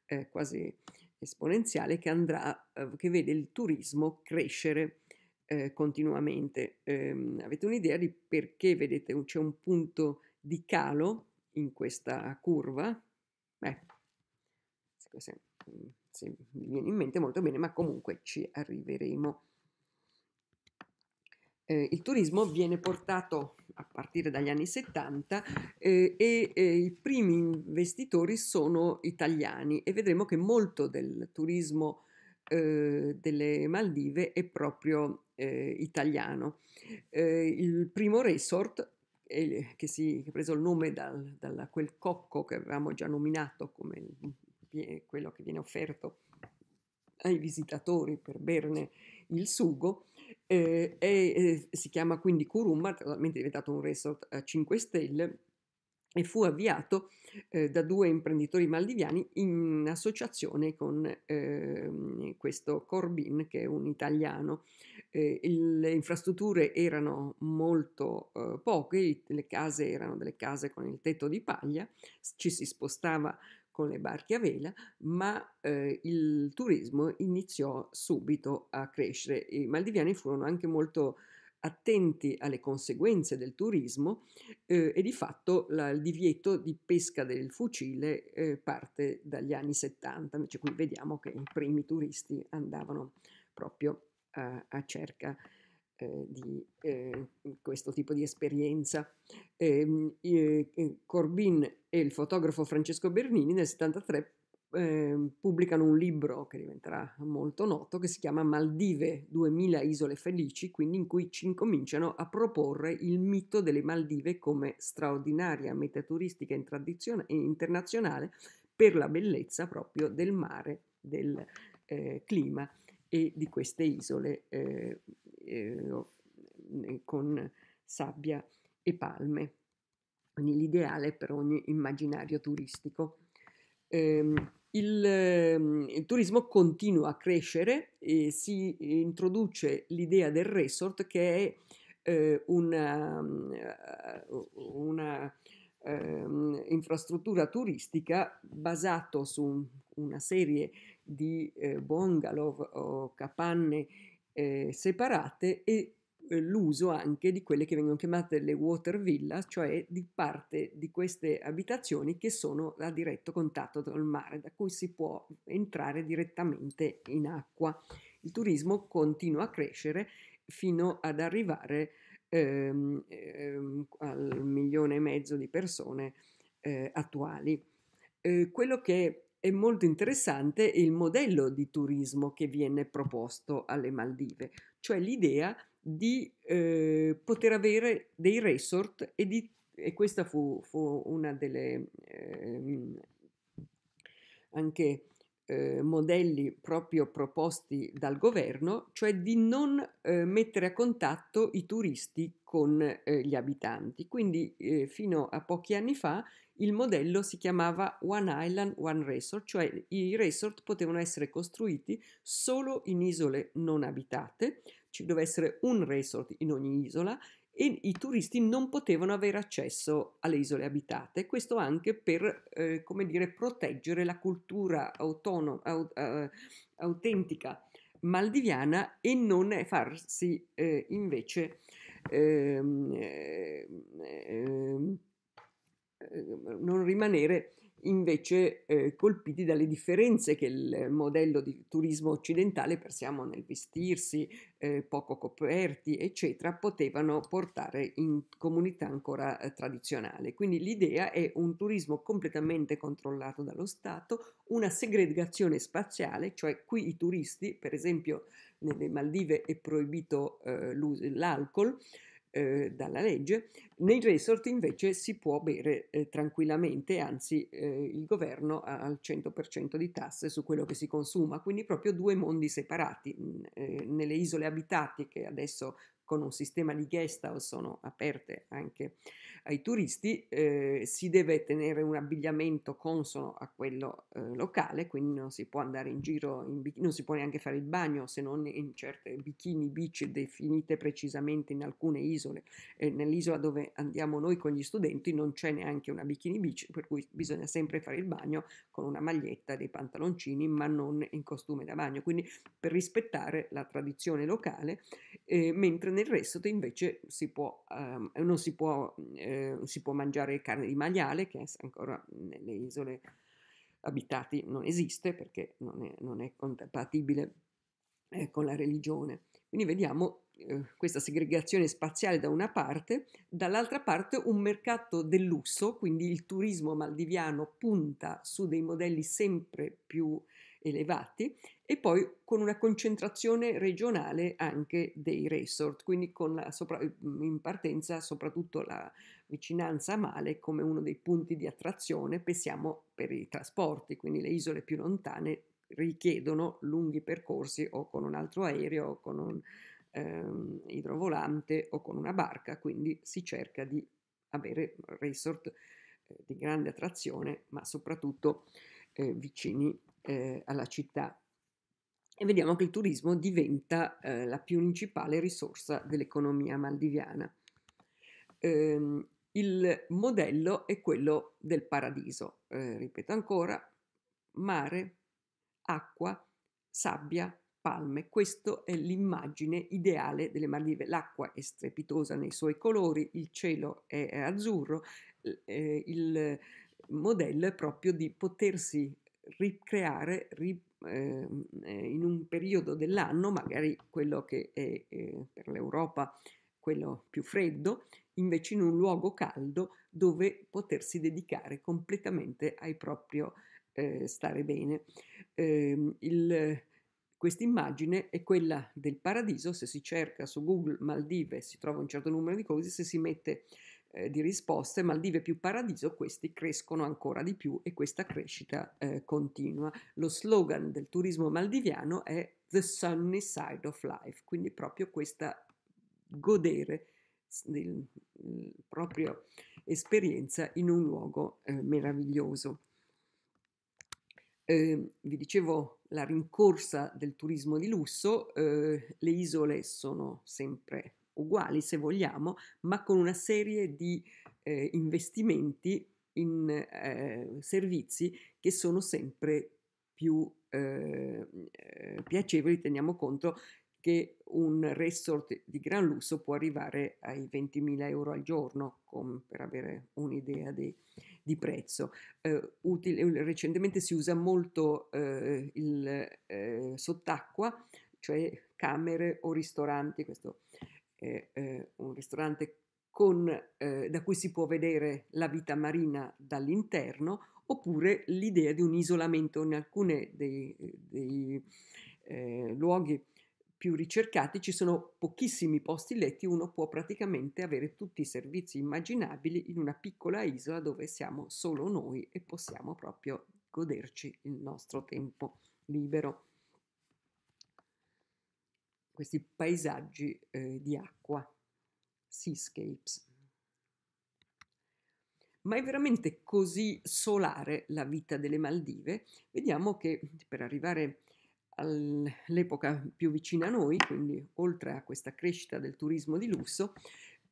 eh, quasi esponenziale che, andrà, eh, che vede il turismo crescere eh, continuamente. Ehm, avete un'idea di perché vedete c'è un punto di calo in questa curva? Beh, se mi viene in mente molto bene, ma comunque ci arriveremo eh, il turismo viene portato a partire dagli anni 70 eh, e eh, i primi investitori sono italiani e vedremo che molto del turismo eh, delle Maldive è proprio eh, italiano. Eh, il primo resort che, si, è preso il nome da quel cocco che avevamo già nominato come quello che viene offerto ai visitatori per berne il sugo, eh, e, si chiama quindi Kurumba, attualmente è diventato un resort a 5 stelle e fu avviato eh, da due imprenditori maldiviani in associazione con eh, questo Corbin che è un italiano. Eh, il, le infrastrutture erano molto eh, poche, le case erano delle case con il tetto di paglia, ci si spostava con le barche a vela, ma eh, il turismo iniziò subito a crescere. I maldiviani furono anche molto attenti alle conseguenze del turismo eh, e di fatto la, il divieto di pesca del fucile eh, parte dagli anni 70, invece qui vediamo che i primi turisti andavano proprio a cerca eh, di eh, questo tipo di esperienza. Ehm, eh, Corbin e il fotografo Francesco Bernini nel 1973 eh, pubblicano un libro che diventerà molto noto che si chiama Maldive 2000 isole felici, quindi in cui ci incominciano a proporre il mito delle Maldive come straordinaria meta turistica internazionale per la bellezza proprio del mare, del eh, clima e di queste isole eh, eh, eh, con sabbia e palme, quindi l'ideale per ogni immaginario turistico. Ehm, il, ehm, il, turismo continua a crescere e si introduce l'idea del resort che è eh, una, una eh, infrastruttura turistica basata su una serie di eh, bungalow o capanne eh, separate e eh, l'uso anche di quelle che vengono chiamate le water villa, cioè di parte di queste abitazioni che sono a diretto contatto dal mare, da cui si può entrare direttamente in acqua. Il turismo continua a crescere fino ad arrivare ehm, ehm, al milione e mezzo di persone eh, attuali. Eh, quello che è molto interessante il modello di turismo che viene proposto alle Maldive, cioè l'idea di eh, poter avere dei resort e, di, e questa fu, fu, una delle eh, anche eh, modelli proprio proposti dal governo, cioè di non eh, mettere a contatto i turisti con eh, gli abitanti. Quindi eh, fino a pochi anni fa il modello si chiamava One Island, One Resort, cioè i resort potevano essere costruiti solo in isole non abitate, ci doveva essere un resort in ogni isola e i turisti non potevano avere accesso alle isole abitate, questo anche per eh, come dire, proteggere la cultura autonom- aut- uh, eh, autentica maldiviana e non farsi eh, invece eh, non rimanere invece eh, colpiti dalle differenze che il modello di turismo occidentale, persiamo nel vestirsi, eh, poco coperti, eccetera, potevano portare in comunità ancora eh, tradizionale. Quindi l'idea è un turismo completamente controllato dallo Stato, una segregazione spaziale, cioè qui i turisti, per esempio nelle Maldive è proibito eh, l'alcol, eh, dalla legge, nei resort invece si può bere eh, tranquillamente, anzi eh, il governo ha il 100% di tasse su quello che si consuma, quindi proprio due mondi separati. Mm, eh, nelle isole abitate che adesso con un sistema di guest house sono aperte anche ai turisti, eh, si deve tenere un abbigliamento consono a quello eh, locale, quindi non si può andare in giro, in bich- non si può neanche fare il bagno se non in certe bikini beach definite precisamente in alcune isole. Eh, nell'isola dove andiamo noi con gli studenti non c'è neanche una bikini beach, per cui bisogna sempre fare il bagno con una maglietta, dei pantaloncini, ma non in costume da bagno, quindi per rispettare la tradizione locale, eh, mentre nel resto invece si può, ehm, non si può... Eh, eh, si può mangiare carne di maiale, che ancora nelle isole abitati non esiste perché non è, non è compatibile eh, con la religione. Quindi vediamo eh, questa segregazione spaziale da una parte, dall'altra parte un mercato del lusso, quindi il turismo maldiviano punta su dei modelli sempre più eh, elevati e poi con una concentrazione regionale anche dei resort, quindi sopra- in partenza soprattutto la vicinanza a Male come uno dei punti di attrazione, pensiamo per i trasporti, quindi le isole più lontane richiedono lunghi percorsi o con un altro aereo o con un ehm, idrovolante o con una barca, quindi si cerca di avere resort eh, di grande attrazione ma soprattutto eh, vicini eh, alla città. E vediamo che il turismo diventa eh, la principale risorsa dell'economia maldiviana. Ehm, il modello è quello del paradiso, eh, ripeto ancora, mare, acqua, sabbia, palme. Questa è l'immagine ideale delle Maldive. L'acqua è strepitosa nei suoi colori, il cielo è azzurro, eh, il modello è proprio di potersi ricreare ri, ehm, eh, in un periodo dell'anno, magari quello che è eh, per l'Europa quello più freddo, invece in un luogo caldo dove potersi dedicare completamente ai proprio eh, stare bene. Ehm, il, questa immagine è quella del paradiso, se si cerca su Google Maldive si trova un certo numero di cose, se si mette eh, di risposte, Maldive più paradiso, questi crescono ancora di più e questa crescita eh, continua. Lo slogan del turismo maldiviano è The Sunny Side of Life, quindi proprio questa godere del, mm, propria esperienza in un luogo eh, meraviglioso. Eh, vi dicevo la rincorsa del turismo di lusso, eh, le isole sono sempre uguali se vogliamo, ma con una serie di eh, investimenti in eh, servizi che sono sempre più eh, eh piacevoli, teniamo conto che un resort di gran lusso può arrivare ai 20.000 euro al giorno, com, per avere un'idea di, di prezzo. Eh, utile, eh, recentemente si usa molto eh, il eh, sottacqua, cioè camere o ristoranti, questo eh, un ristorante con, eh, da cui si può vedere la vita marina dall'interno, oppure l'idea di un isolamento in alcuni dei, dei eh, ehm, luoghi più ricercati ci sono pochissimi posti letti, uno può praticamente avere tutti i servizi immaginabili in una piccola isola dove siamo solo noi e possiamo proprio goderci il nostro tempo libero questi paesaggi eh, di acqua, seascapes. Ma è veramente così solare la vita delle Maldive? Vediamo che per arrivare all'epoca più vicina a noi, quindi oltre a questa crescita del turismo di lusso,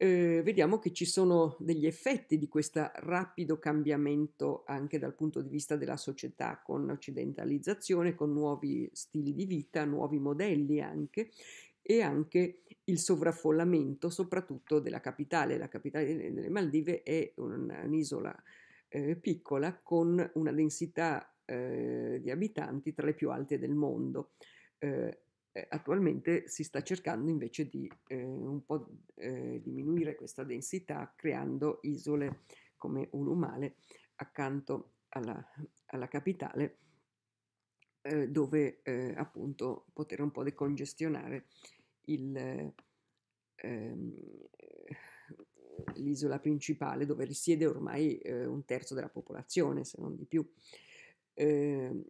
eh, vediamo che ci sono degli effetti di questo rapido cambiamento anche dal punto di vista della società, con occidentalizzazione, con nuovi stili di vita, nuovi modelli anche, e anche il sovraffollamento soprattutto della capitale. La capitale delle Maldive è un'isola eh, piccola con una densità eh, di abitanti tra le più alte del mondo. Eh, eh, attualmente si sta cercando invece di eh, un po' eh, diminuire questa densità creando isole come Ulumale accanto alla, alla capitale eh, dove eh, appunto poter un po' decongestionare il, ehm, l'isola principale dove risiede ormai eh, un terzo della popolazione se non di più ehm,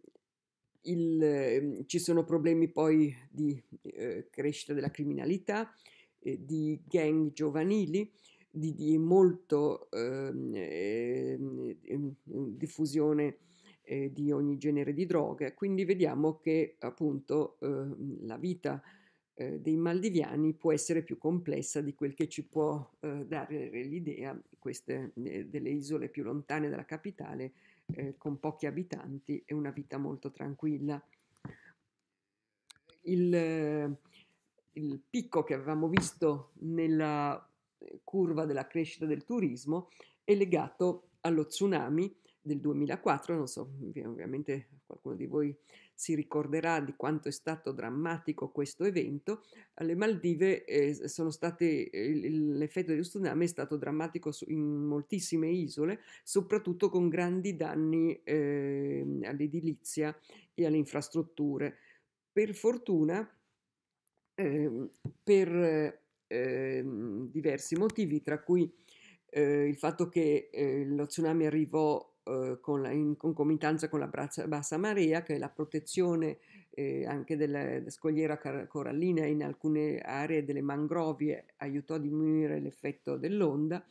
il, ehm, ci sono problemi poi di eh, crescita della criminalità, eh, di gang giovanili, di, di molto ehm, ehm, eh, diffusione di ogni genere di droga. Quindi vediamo che appunto la vita eh, dei maldiviani può essere più complessa di quel che ci può eh, dare l'idea queste, eh, delle isole più lontane dalla capitale eh, con pochi abitanti e una vita molto tranquilla. Il, eh, il picco che avevamo visto nella curva della crescita del turismo è legato allo tsunami del 2004, non so, ovviamente qualcuno di voi si ricorderà di quanto è stato drammatico questo evento, alle Maldive eh, sono state, eh, l'effetto dello tsunami è stato drammatico su, in moltissime isole, soprattutto con grandi danni eh, all'edilizia e alle infrastrutture. Per fortuna, ehm, per ehm, diversi motivi, tra cui eh, il fatto che eh, lo tsunami arrivò eh, con la, in concomitanza con la Brazza, Bassa Marea, che è la protezione eh, anche della, della scogliera car- corallina in alcune aree delle mangrovie aiutò a diminuire l'effetto dell'onda.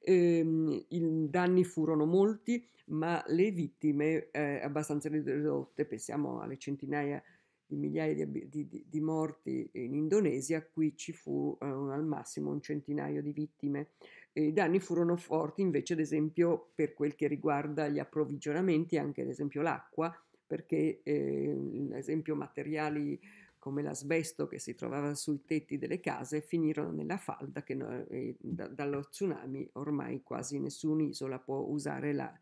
Ehm, I danni furono molti, ma le vittime eh, abbastanza ridotte, pensiamo alle centinaia di migliaia di, di, di morti in Indonesia, qui ci fu eh, al massimo un centinaio di vittime i danni furono forti invece ad esempio per quel che riguarda gli approvvigionamenti, anche ad esempio l'acqua, perché eh, ad esempio materiali come l'asbesto che si trovava sui tetti delle case finirono nella falda che no, da, dallo tsunami ormai quasi nessun'isola può usare la,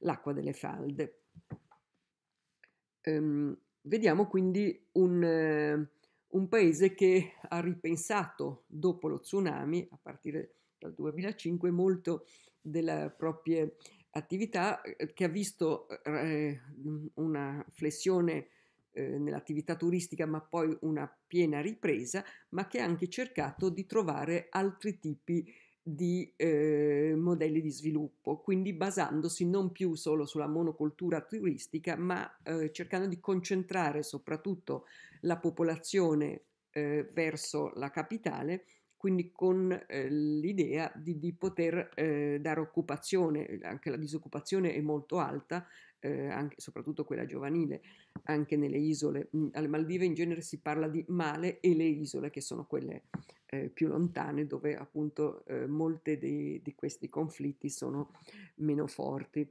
l'acqua delle falde. Ehm, vediamo quindi un... Eh, un paese che ha ripensato dopo lo tsunami, a partire dal 2005 molto delle proprie attività eh, che ha visto eh, eh una flessione eh, nell'attività turistica ma poi una piena ripresa ma che ha anche cercato di trovare altri tipi di eh, modelli di sviluppo quindi basandosi non più solo sulla monocultura turistica ma eh, cercando di concentrare soprattutto la popolazione verso la capitale quindi con eh, l'idea di, di poter eh, dare occupazione, ehm, anche la disoccupazione è molto alta, eh, anche, soprattutto quella giovanile, anche nelle isole. Mm, alle Maldive in genere si parla di Male e le isole, che sono quelle eh, più lontane, dove appunto eh, molti di, di, questi conflitti sono meno forti.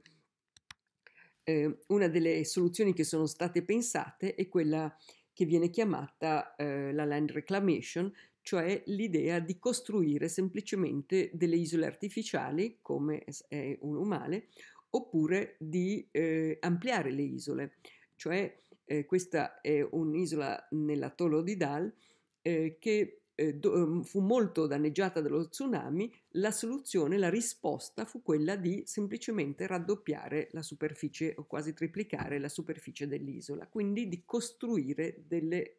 Ehm, una delle soluzioni che sono state pensate è quella che viene chiamata ehm, la land reclamation, cioè l'idea di costruire semplicemente delle isole artificiali, come è normale, oppure di eh, ampliare le isole. Cioè eh, questa è un'isola nell'atollo di Dal eh, che eh, do, mm, fu molto danneggiata dallo tsunami, la soluzione, la risposta fu quella di semplicemente raddoppiare la superficie o quasi triplicare la superficie dell'isola, quindi di costruire delle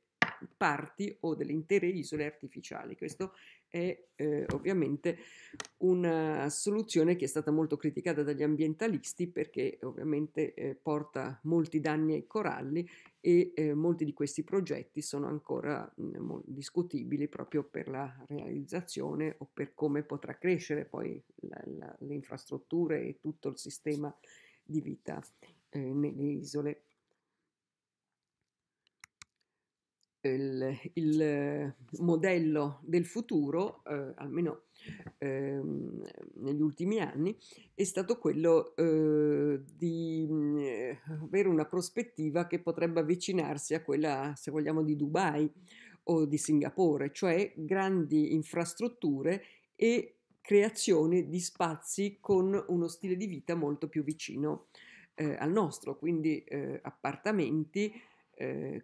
parti o delle intere isole artificiali. Questo è eh, ovviamente una soluzione che è stata molto criticata dagli ambientalisti perché ovviamente eh, porta molti danni ai coralli e eh, molti di questi progetti sono ancora mh, mm, discutibili proprio per la realizzazione o per come potrà crescere poi la, la, le infrastrutture e tutto il sistema di vita eh, nelle isole il, il eh, modello del futuro, eh, almeno eh, negli ultimi anni, è stato quello eh, di mm, avere una prospettiva che potrebbe avvicinarsi a quella, se vogliamo, di Dubai o di Singapore, cioè grandi infrastrutture e creazione di spazi con uno stile di vita molto più vicino eh, al nostro, quindi eh, appartamenti,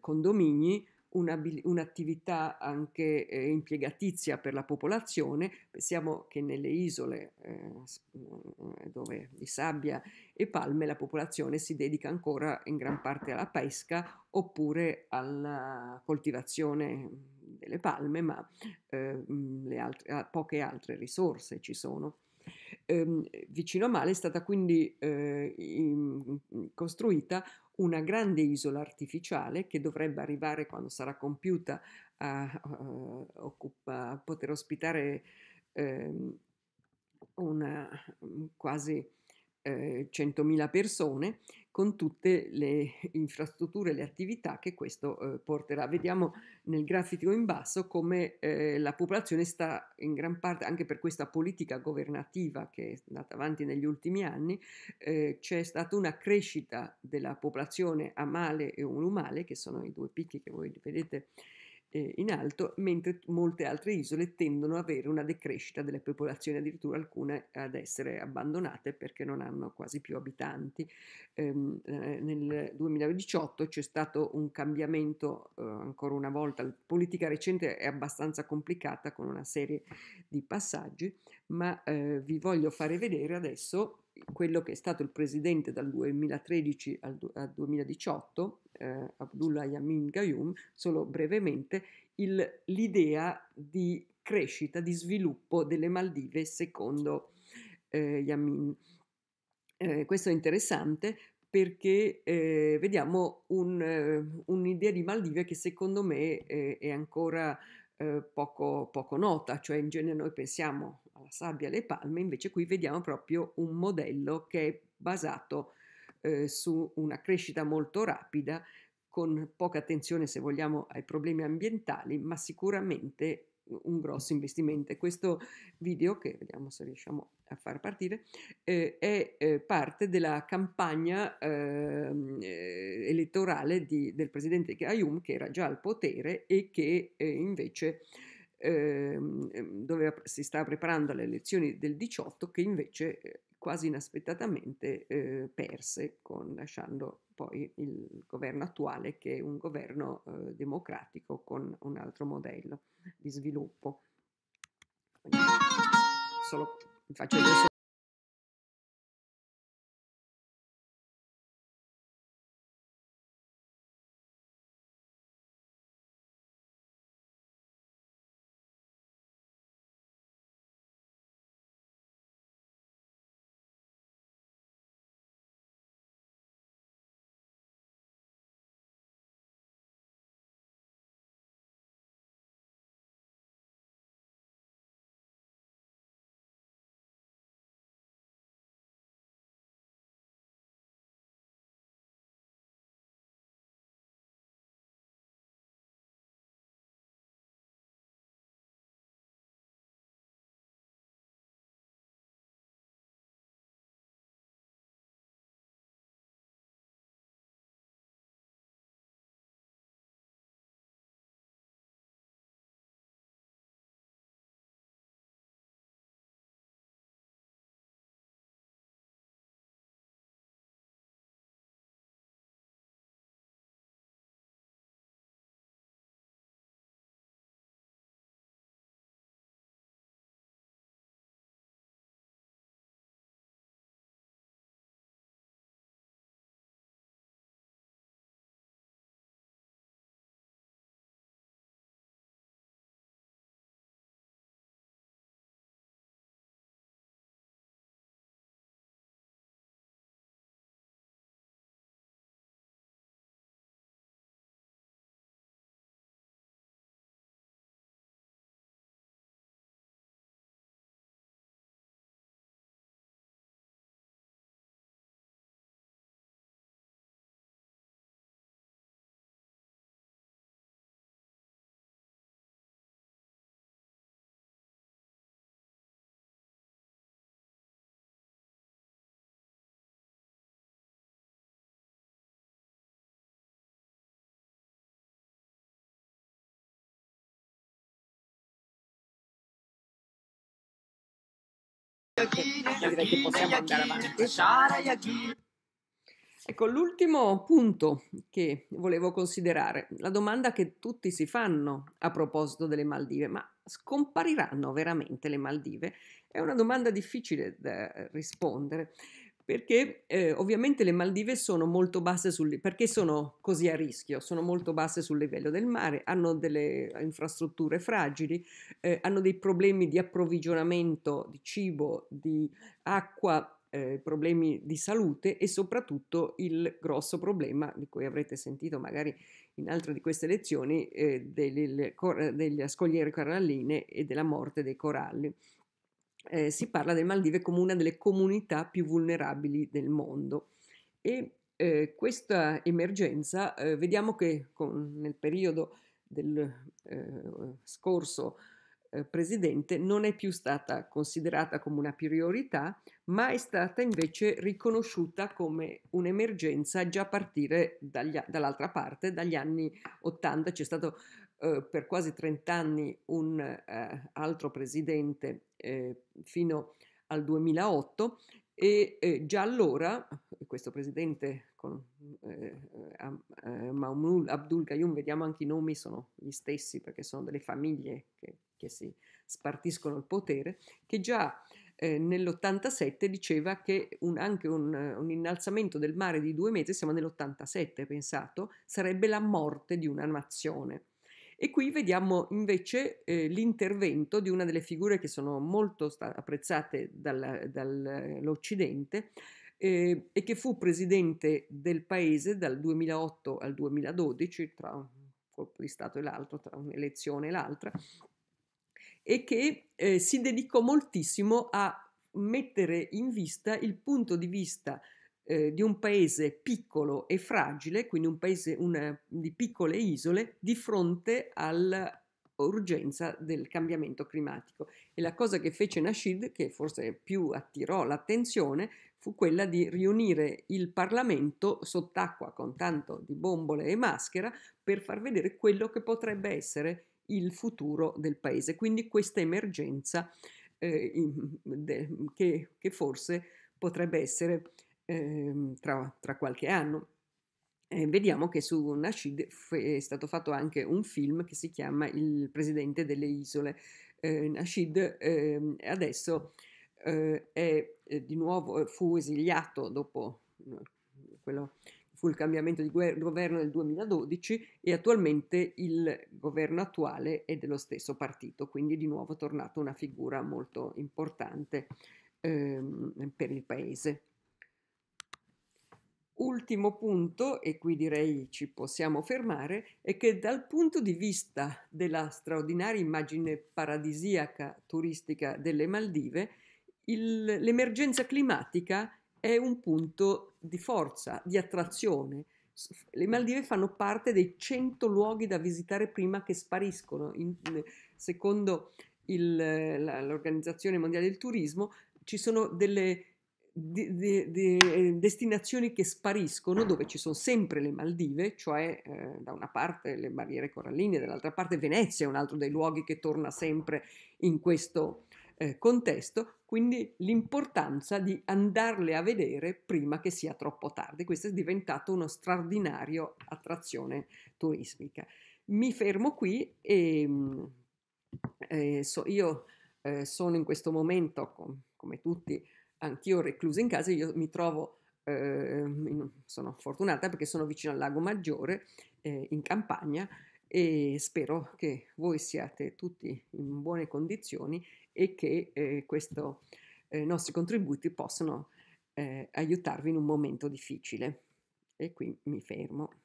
condomini, un'attività anche eh, impiegatizia per la popolazione. Pensiamo che nelle isole eh, eh, dove di sabbia e palme la popolazione si dedica ancora in gran parte alla pesca oppure alla coltivazione delle palme, ma eh, altre, poche altre risorse ci sono. Ehm, vicino a Male è stata quindi eh, in, costruita una grande isola artificiale che dovrebbe arrivare quando sarà compiuta a, a, eh, occupa, a poter ospitare eh, una mm, quasi eh, 100.000 persone con tutte le [LAUGHS] infrastrutture e le attività che questo eh, porterà. Vediamo nel grafico in basso come eh, la popolazione sta in gran parte, anche per questa politica governativa che è andata avanti negli ultimi anni, eh, c'è stata una crescita della popolazione a male e un ulumale, che sono i due picchi che voi vedete eh, in alto, mentre molte altre isole tendono ad avere una decrescita delle popolazioni, addirittura alcune ad essere abbandonate perché non hanno quasi più abitanti. Ehm, eh, nel 2018 c'è stato un cambiamento, eh, ancora una volta, la politica recente è abbastanza complicata con una serie di passaggi, ma eh, vi voglio fare vedere adesso quello che è stato il presidente dal 2013 al 2018 eh, Abdullah Yamin Gayoum, solo brevemente, il, l'idea di crescita, di sviluppo delle Maldive secondo eh, Yamin. Eh, questo è interessante perché eh, vediamo un, eh, un'idea di Maldive che secondo me eh, è ancora eh, poco, poco nota, cioè in genere noi pensiamo alla sabbia, alle palme, invece qui vediamo proprio un modello che è basato eh, su una crescita molto rapida, con poca attenzione se vogliamo ai problemi ambientali, ma sicuramente un grosso investimento. Questo video, che vediamo se riusciamo a far partire, eh, è eh, parte della campagna ehm, eh, elettorale di, del presidente Ayum, che era già al potere e che eh, invece ehm, ehm, doveva, si stava preparando alle elezioni del 18, che invece eh, quasi inaspettatamente eh, perse, con, lasciando poi il governo attuale che è un governo eh, democratico con un altro modello di sviluppo. Solo faccio Ecco, l'ultimo punto che volevo considerare, la domanda che tutti si fanno a proposito delle Maldive, ma scompariranno veramente le Maldive? È una domanda difficile da eh, rispondere perché eh, ovviamente le Maldive sono molto basse sul perché sono così a rischio, sono molto basse sul livello del mare, hanno delle infrastrutture fragili, eh, hanno dei problemi di approvvigionamento di cibo, di acqua, eh, problemi di salute e soprattutto il grosso problema di cui avrete sentito magari in altre di queste lezioni eh, delle, delle scogliere coralline e della morte dei coralli eh, si parla delle Maldive come una delle comunità più vulnerabili del mondo. E eh, questa emergenza eh, vediamo che con, nel periodo del eh, scorso eh, presidente non è più stata considerata come una priorità, ma è stata invece riconosciuta come un'emergenza già a partire dagli, dall'altra parte, dagli anni 80 c'è stato eh, per quasi 30 anni un eh, altro presidente eh, fino al 2008 e eh, già allora questo presidente con eh, Maumul Abdul Gayoum, vediamo anche i nomi, sono gli stessi perché sono delle famiglie che, che si spartiscono il potere, che già eh, nell'87 diceva che un, anche un, un, innalzamento del mare di due mesi, siamo nell'87 pensato, sarebbe la morte di una nazione. E qui vediamo invece eh, l'intervento di una delle figure che sono molto sta- apprezzate dalla, dall'Occidente eh, e che fu presidente del paese dal 2008 al 2012, tra un colpo di Stato e l'altro, tra un'elezione e l'altra, e che eh, si dedicò moltissimo a mettere in vista il punto di vista eh, di un paese piccolo e fragile, quindi un paese una, eh, di piccole isole, di fronte all'urgenza del cambiamento climatico. E la cosa che fece Nasheed, che forse più attirò l'attenzione, fu quella di riunire il Parlamento sott'acqua con tanto di bombole e maschera per far vedere quello che potrebbe essere il futuro del paese. Quindi questa emergenza eh, che, che, forse potrebbe essere eh, tra, tra, qualche anno. Eh, vediamo che su Nasheed è stato fatto anche un film che si chiama Il presidente delle isole. Eh, Nasheed ehm, eh, adesso è eh, di nuovo, eh, fu esiliato dopo quello fu il cambiamento di governo nel 2012 e attualmente il governo attuale è dello stesso partito, quindi di nuovo è tornata una figura molto importante ehm, per il paese. Ultimo punto, e qui direi ci possiamo fermare, è che dal punto di vista della straordinaria immagine paradisiaca turistica delle Maldive, il, l'emergenza climatica è un punto di forza, di attrazione. Le Maldive fanno parte dei 100 luoghi da visitare prima che spariscono. In, secondo il, la, l'Organizzazione Mondiale del Turismo ci sono delle di, di, di eh, destinazioni che spariscono, dove ci sono sempre le Maldive, cioè eh, da una parte le barriere coralline, dall'altra parte Venezia è un altro dei luoghi che torna sempre in questo eh, contesto, quindi l'importanza di andarle a vedere prima che sia troppo tardi. Questa è diventata una straordinaria attrazione turistica. Mi fermo qui e mm, eh, so, io eh, sono in questo momento, com- come tutti, anch'io reclusa in casa, io mi trovo, eh, sono fortunata perché sono vicino al lago Maggiore, eh, in campagna, e spero che voi siate tutti in buone condizioni e che eh, questi eh, nostri contributi possano eh, aiutarvi in un momento difficile. E qui mi fermo.